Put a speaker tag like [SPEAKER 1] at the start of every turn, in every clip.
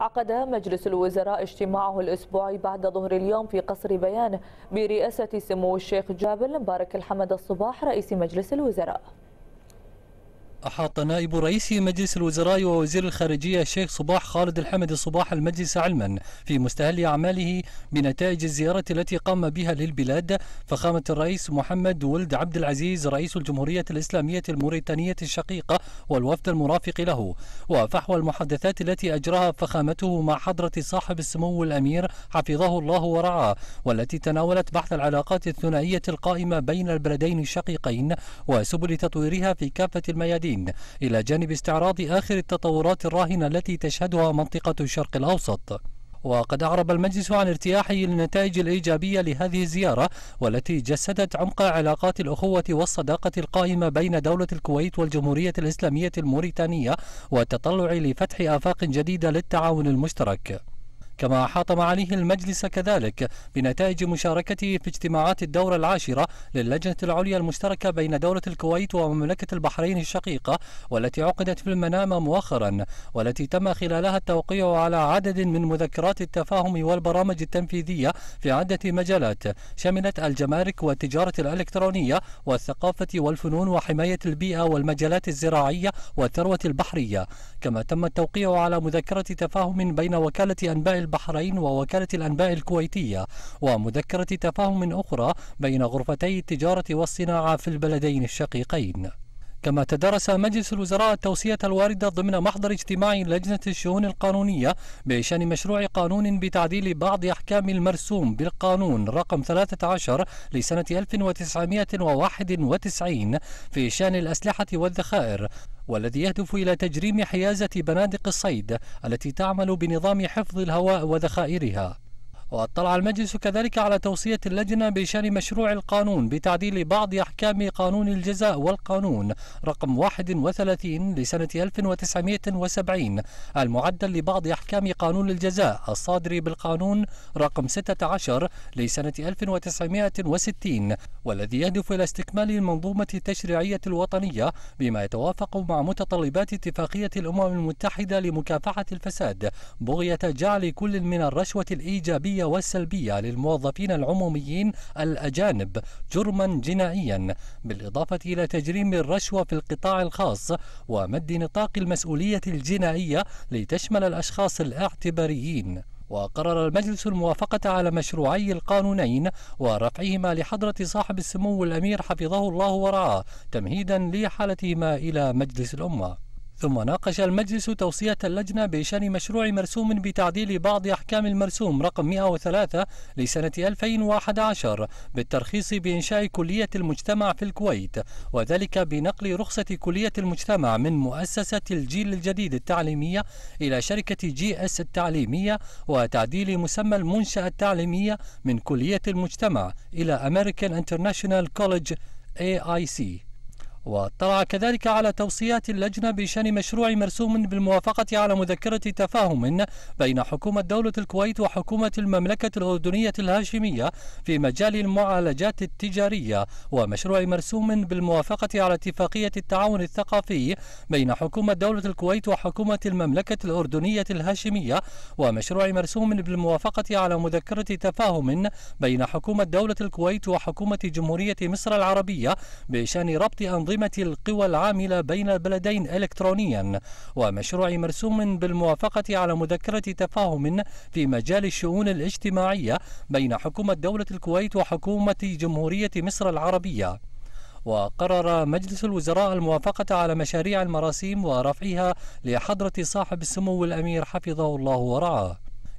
[SPEAKER 1] عقد مجلس الوزراء اجتماعه الأسبوعي بعد ظهر اليوم في قصر بيان برئاسة سمو الشيخ جابر مبارك الحمد الصباح رئيس مجلس الوزراء أحاط نائب رئيس مجلس الوزراء ووزير الخارجية الشيخ صباح خالد الحمد صباح المجلس علما في مستهل أعماله بنتائج الزيارة التي قام بها للبلاد فخامة الرئيس محمد ولد عبد العزيز رئيس الجمهورية الإسلامية الموريتانية الشقيقة والوفد المرافق له وفحوى المحادثات التي أجراها فخامته مع حضرة صاحب السمو الأمير حفظه الله ورعاه والتي تناولت بحث العلاقات الثنائية القائمة بين البلدين الشقيقين وسبل تطويرها في كافة الميادين الصين إلى جانب استعراض آخر التطورات الراهنة التي تشهدها منطقة الشرق الأوسط وقد أعرب المجلس عن ارتياحه للنتائج الإيجابية لهذه الزيارة والتي جسدت عمق علاقات الأخوة والصداقة القائمة بين دولة الكويت والجمهورية الإسلامية الموريتانية والتطلع لفتح آفاق جديدة للتعاون المشترك كما حاطم عليه المجلس كذلك بنتائج مشاركته في اجتماعات الدورة العاشرة للجنة العليا المشتركة بين دولة الكويت ومملكة البحرين الشقيقة والتي عقدت في المنام مؤخرا والتي تم خلالها التوقيع على عدد من مذكرات التفاهم والبرامج التنفيذية في عدة مجالات شملت الجمارك والتجارة الإلكترونية والثقافة والفنون وحماية البيئة والمجالات الزراعية والثروة البحرية كما تم التوقيع على مذكرة تفاهم بين وكالة أنباء البحرين ووكالة الأنباء الكويتية ومذكرة تفاهم أخرى بين غرفتي التجارة والصناعة في البلدين الشقيقين كما تدرس مجلس الوزراء التوصية الواردة ضمن محضر اجتماع لجنة الشؤون القانونية بشأن مشروع قانون بتعديل بعض أحكام المرسوم بالقانون رقم 13 لسنة 1991 في شأن الأسلحة والذخائر والذي يهدف إلى تجريم حيازة بنادق الصيد التي تعمل بنظام حفظ الهواء وذخائرها واطلع المجلس كذلك على توصية اللجنة بشأن مشروع القانون بتعديل بعض أحكام قانون الجزاء والقانون رقم 31 لسنة 1970 المعدل لبعض أحكام قانون الجزاء الصادر بالقانون رقم 16 لسنة 1960 والذي يهدف إلى استكمال المنظومة التشريعية الوطنية بما يتوافق مع متطلبات اتفاقية الأمم المتحدة لمكافحة الفساد بغية جعل كل من الرشوة الإيجابية الإيجابية والسلبية للموظفين العموميين الأجانب جرما جنائيا بالإضافة إلى تجريم الرشوة في القطاع الخاص ومد نطاق المسؤولية الجنائية لتشمل الأشخاص الاعتباريين وقرر المجلس الموافقة على مشروعي القانونين ورفعهما لحضرة صاحب السمو الأمير حفظه الله ورعاه تمهيدا لحالتهما إلى مجلس الأمة ثم ناقش المجلس توصية اللجنة بشأن مشروع مرسوم بتعديل بعض أحكام المرسوم رقم 103 لسنة 2011 بالترخيص بإنشاء كلية المجتمع في الكويت وذلك بنقل رخصة كلية المجتمع من مؤسسة الجيل الجديد التعليمية إلى شركة جي اس التعليمية وتعديل مسمى المنشأة التعليمية من كلية المجتمع إلى American International College AIC واطلع كذلك على توصيات اللجنة بشأن مشروع مرسوم بالموافقة على مذكرة تفاهم بين حكومة دولة الكويت وحكومة المملكة الأردنية الهاشمية في مجال المعالجات التجارية ومشروع مرسوم بالموافقة على اتفاقية التعاون الثقافي بين حكومة دولة الكويت وحكومة المملكة الأردنية الهاشمية ومشروع مرسوم بالموافقة على مذكرة تفاهم بين حكومة دولة الكويت وحكومة جمهورية مصر العربية بشأن ربط أنظمة أنظمة القوى العاملة بين البلدين إلكترونيا ومشروع مرسوم بالموافقة على مذكرة تفاهم في مجال الشؤون الاجتماعية بين حكومة دولة الكويت وحكومة جمهورية مصر العربية وقرر مجلس الوزراء الموافقة على مشاريع المراسيم ورفعها لحضرة صاحب السمو الأمير حفظه الله ورعاه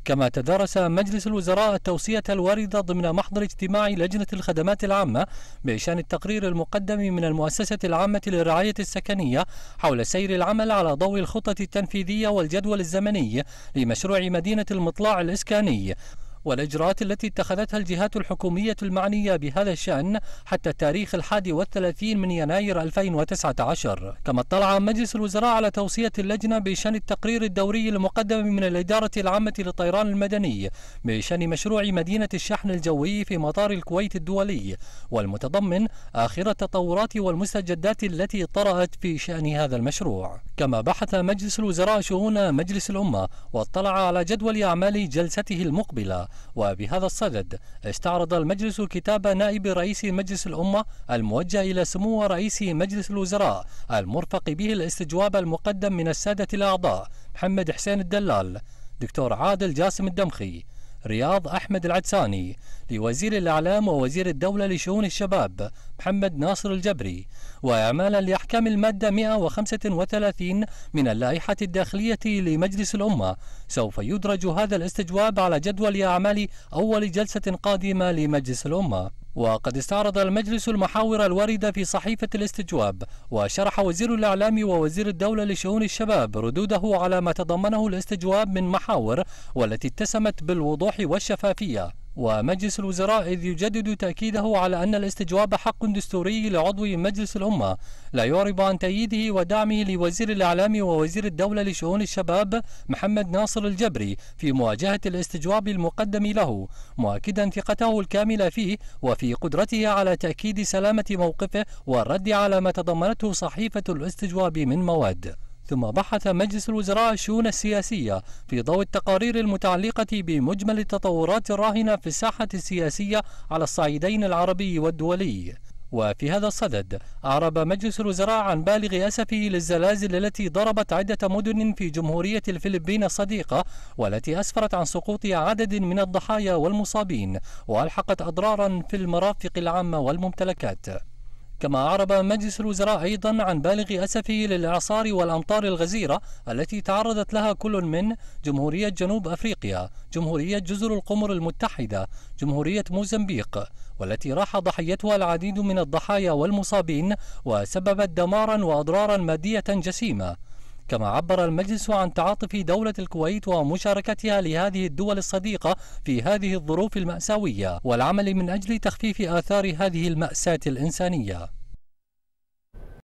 [SPEAKER 1] كما تدارس مجلس الوزراء التوصية الواردة ضمن محضر اجتماع لجنة الخدمات العامة بشأن التقرير المقدم من المؤسسة العامة للرعاية السكنية حول سير العمل على ضوء الخطة التنفيذية والجدول الزمني لمشروع مدينة المطلع الإسكاني والإجراءات التي اتخذتها الجهات الحكومية المعنية بهذا الشأن حتى التاريخ الحادي والثلاثين من يناير 2019 كما اطلع مجلس الوزراء على توصية اللجنة بشأن التقرير الدوري المقدم من الإدارة العامة للطيران المدني بشأن مشروع مدينة الشحن الجوي في مطار الكويت الدولي والمتضمن آخر التطورات والمستجدات التي طرأت في شأن هذا المشروع كما بحث مجلس الوزراء شؤون مجلس الأمة واطلع على جدول أعمال جلسته المقبلة وبهذا الصدد استعرض المجلس كتاب نائب رئيس مجلس الأمة الموجه إلى سمو رئيس مجلس الوزراء المرفق به الاستجواب المقدم من السادة الأعضاء محمد حسين الدلال دكتور عادل جاسم الدمخي رياض أحمد العدساني لوزير الإعلام ووزير الدولة لشؤون الشباب محمد ناصر الجبري وإعمالا لأحكام المادة 135 من اللائحة الداخلية لمجلس الأمة سوف يدرج هذا الاستجواب على جدول أعمال أول جلسة قادمة لمجلس الأمة وقد استعرض المجلس المحاور الواردة في صحيفة الاستجواب وشرح وزير الإعلام ووزير الدولة لشؤون الشباب ردوده على ما تضمنه الاستجواب من محاور والتي اتسمت بالوضوح والشفافية ومجلس الوزراء إذ يجدد تأكيده على أن الاستجواب حق دستوري لعضو مجلس الأمة لا يعرب عن تأييده ودعمه لوزير الإعلام ووزير الدولة لشؤون الشباب محمد ناصر الجبري في مواجهة الاستجواب المقدم له مؤكدا ثقته الكاملة فيه وفي قدرته على تأكيد سلامة موقفه والرد على ما تضمنته صحيفة الاستجواب من مواد ثم بحث مجلس الوزراء الشؤون السياسية في ضوء التقارير المتعلقة بمجمل التطورات الراهنة في الساحة السياسية على الصعيدين العربي والدولي وفي هذا الصدد أعرب مجلس الوزراء عن بالغ أسفه للزلازل التي ضربت عدة مدن في جمهورية الفلبين الصديقة والتي أسفرت عن سقوط عدد من الضحايا والمصابين وألحقت أضرارا في المرافق العامة والممتلكات كما أعرب مجلس الوزراء أيضا عن بالغ أسفه للإعصار والأمطار الغزيرة التي تعرضت لها كل من جمهورية جنوب أفريقيا جمهورية جزر القمر المتحدة جمهورية موزمبيق والتي راح ضحيتها العديد من الضحايا والمصابين وسببت دمارا وأضرارا مادية جسيمة كما عبر المجلس عن تعاطف دولة الكويت ومشاركتها لهذه الدول الصديقة في هذه الظروف المأساوية والعمل من أجل تخفيف آثار هذه المأساة الإنسانية